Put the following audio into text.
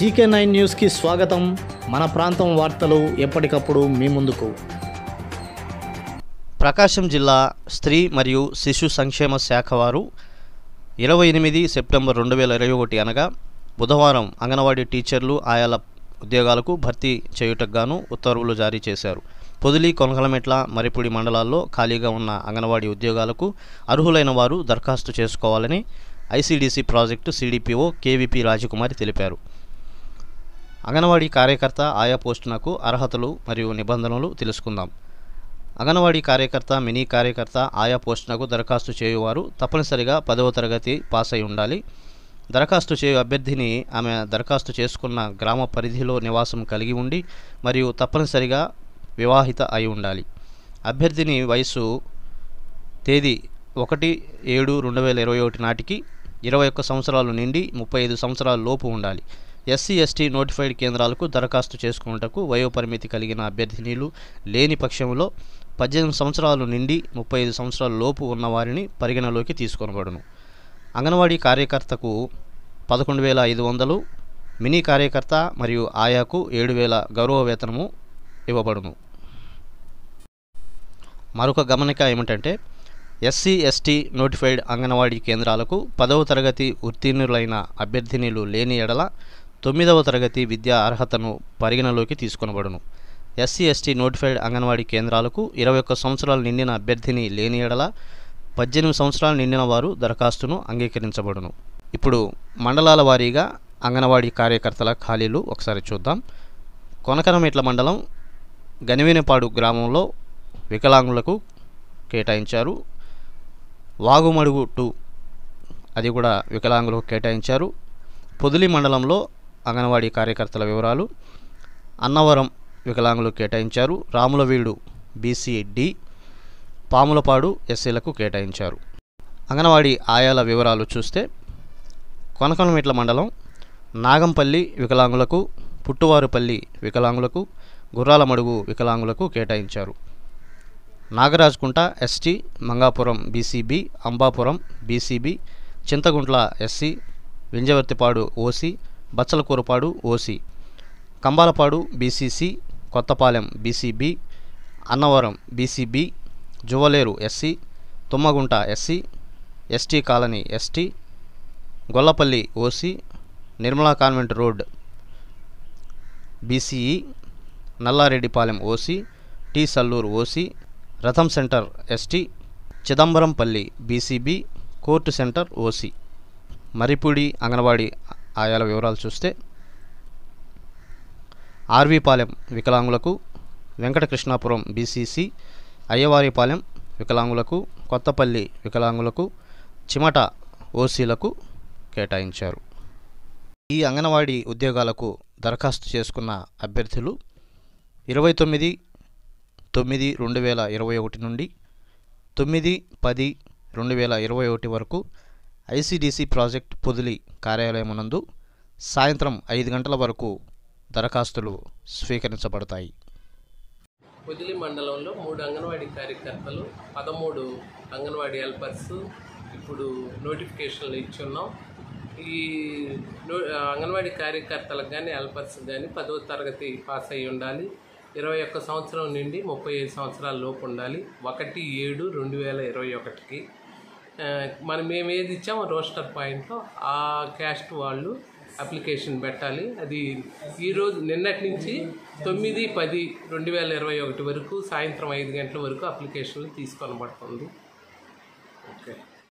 GK nine న్యూస్కి స్వాగతం మన ప్రాంతం వార్తలు ఎప్పటికప్పుడు మీ ముందుకు ప్రకాశం జిల్లా స్త్రీ మరియు శిశు సంక్షేమ శాఖ వారు ఇరవై ఎనిమిది సెప్టెంబర్ రెండు వేల ఇరవై ఒకటి అనగా బుధవారం అంగన్వాడీ టీచర్లు ఆయాల ఉద్యోగాలకు భర్తీ చేయుటకు గాను ఉత్తర్వులు జారీ చేశారు పొదిలి కొనగలమెట్ల మరిపుడి మండలాల్లో ఖాళీగా ఉన్న అంగన్వాడీ ఉద్యోగాలకు అర్హులైన వారు దరఖాస్తు చేసుకోవాలని ICDC project CDPO KVP Rajakumari తెలిపారు అంగన్వాడీ కార్యకర్త ఆయా పోస్టునకు అర్హతలు మరియు నిబంధనలు తెలుసుకుందాం అంగన్వాడీ కార్యకర్త మినీ కార్యకర్త ఆయా పోస్టునకు దరఖాస్తు చేయువారు తప్పనిసరిగా పదవ తరగతి పాస్ అయి ఉండాలి దరఖాస్తు చేయు అభ్యర్థిని ఆమె దరఖాస్తు చేసుకున్న గ్రామ పరిధిలో నివాసం కలిగి ఉండి మరియు తప్పనిసరిగా వివాహిత అయి ఉండాలి అభ్యర్థిని వయసు తేదీ ఒకటి ఏడు రెండు వేల ఇరవై ఒకటి నాటికి ఇరవై ఒక్క సంవత్సరాలు నిండి ముప్పై ఐదు సంవత్సరాల లోపు ఉండాలి ఎస్సీ ఎస్టీ నోటిఫైడ్ కేంద్రాలకు దరఖాస్తు చేసుకున్నటకు వయోపరిమితి కలిగిన అభ్యర్థినీలు లేని పక్షంలో పద్దెనిమిది సంవత్సరాలు నిండి ముప్పై ఐదు సంవత్సరాల లోపు ఉన్నవారిని పరిగణలోకి తీసుకొనబడును అంగన్వాడీ కార్యకర్తకు పదకొండు వేల ఐదు వందలు మినీ కార్యకర్త మరియు ఆయాకు ఏడు వేల గౌరవ వేతనము ఇవ్వబడును మరొక గమనిక ఏమిటంటే ఎస్సీ ఎస్టీ నోటిఫైడ్ అంగన్వాడీ కేంద్రాలకు పదవ తరగతి ఉత్తీర్ణులైన అభ్యర్థినీలు లేని ఎడల తొమ్మిదవ తరగతి విద్యా అర్హతను పరిగణలోకి తీసుకొనబడును ఎస్సీ ఎస్టీ నోటిఫైడ్ అంగన్వాడీ కేంద్రాలకు ఇరవై ఒక్క సంవత్సరాలు నిండిన అభ్యర్థిని లేని ఎడల పద్దెనిమిది సంవత్సరాలు నిండిన వారు దరఖాస్తును అంగీకరించబడును ఇప్పుడు మండలాల వారీగా అంగన్వాడీ కార్యకర్తల ఖాళీలు ఒకసారి చూద్దాం కొనకనమిట్ల మండలం గనివేనిపాడు గ్రామంలో వికలాంగులకు కేటాయించారు వాగుమడుగు టూ అది కూడా వికలాంగులకు కేటాయించారు పొదిలి మండలంలో అంగన్వాడీ కార్యకర్తల వివరాలు అన్నవరం వికలాంగులు కేటాయించారు రాములవీడు బీసీ డి పాములపాడు ఎస్సీలకు కేటాయించారు అంగన్వాడీ ఆయాల వివరాలు చూస్తే కొనకనమిట్ల మండలం నాగంపల్లి వికలాంగులకు పుట్టువారుపల్లి వికలాంగులకు గుర్రాలమడుగు వికలాంగులకు కేటాయించారు Nagarajkunta ST Mangapuram BCB Ambapuram BCB Chintaguntla SC Vinjavarthipadu OC Bachalakurapadu OC Kambalapadu BCC Kothapalem BCB Annavaram BCB Juvaleru SC Tummagunta SC ST colony ST Gollapalli OC Nirmala convent road BCE Nallareddipalem OC T Salluru OC Ratham centre ST Chidambarampalli BCB court centre OC Maripudi anganwadi ఆయాల వివరాలు చూస్తే ఆర్వీపాలెం వికలాంగులకు వెంకటకృష్ణాపురం బీసీసీ అయ్యవారిపాలెం వికలాంగులకు కొత్తపల్లి వికలాంగులకు చిమట ఓసీలకు కేటాయించారు ఈ అంగన్వాడీ ఉద్యోగాలకు దరఖాస్తు చేసుకున్న అభ్యర్థులు ఇరవై తొమ్మిది తొమ్మిది రెండు వేల ఇరవై ఒకటి నుండి తొమ్మిది పది రెండు వేల ఇరవై ఒకటి వరకు ఐసీడీసీ ప్రాజెక్ట్ పొదిలి కార్యాలయమునందు సాయంత్రం ఐదు గంటల వరకు దరఖాస్తులు స్వీకరించబడతాయి పొదిలి మండలంలో మూడు అంగన్వాడీ కార్యకర్తలు పదమూడు అంగన్వాడీ హెల్పర్స్ ఇప్పుడు నోటిఫికేషన్లు ఇచ్చి ఉన్నాం ఈ అంగన్వాడీ కార్యకర్తలకు కానీ హెల్పర్స్ కానీ పదవ తరగతి పాస్ అయి ఉండాలి ఇరవై ఒక్క సంవత్సరం నుండి ముప్పై ఐదు సంవత్సరాల లోపు ఉండాలి ఒకటి ఏడు రెండు వేల ఇరవై ఒకటికి మనం మేము ఏది ఇచ్చామో రోస్టర్ పాయింట్లో ఆ క్యాస్ట్ వాళ్ళు అప్లికేషన్ పెట్టాలి అది ఈరోజు నిన్నటి నుంచి తొమ్మిది పది రెండు వేల ఇరవై ఒకటి వరకు సాయంత్రం ఐదు గంటల వరకు అప్లికేషన్లు తీసుకొనబడుతుంది